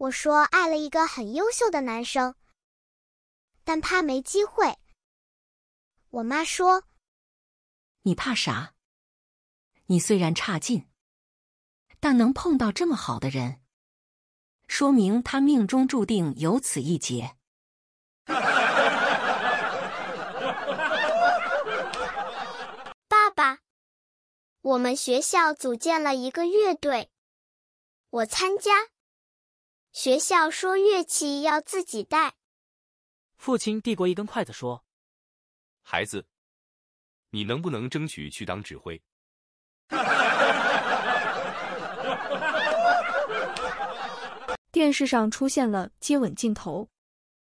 我说爱了一个很优秀的男生，但怕没机会。我妈说：“你怕啥？你虽然差劲，但能碰到这么好的人，说明他命中注定有此一劫。”爸爸，我们学校组建了一个乐队，我参加。学校说乐器要自己带。父亲递过一根筷子说：“孩子，你能不能争取去当指挥？” 电视上出现了接吻镜头。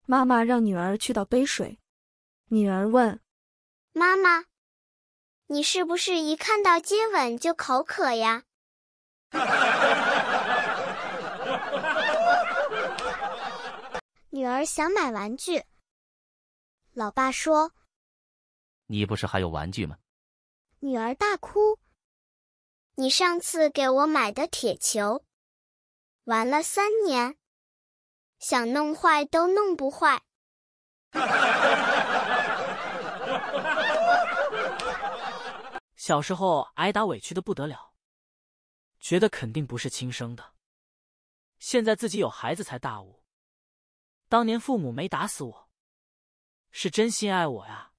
妈妈让女儿去倒杯水。女儿问：“妈妈，你是不是一看到接吻就口渴呀？” 女儿想买玩具。老爸说：“你不是还有玩具吗？”女儿大哭：“你上次给我买的铁球，玩了三年，想弄坏都弄不坏。”小时候挨打委屈的不得了，觉得肯定不是亲生的。现在自己有孩子才大悟。当年父母没打死我，是真心爱我呀。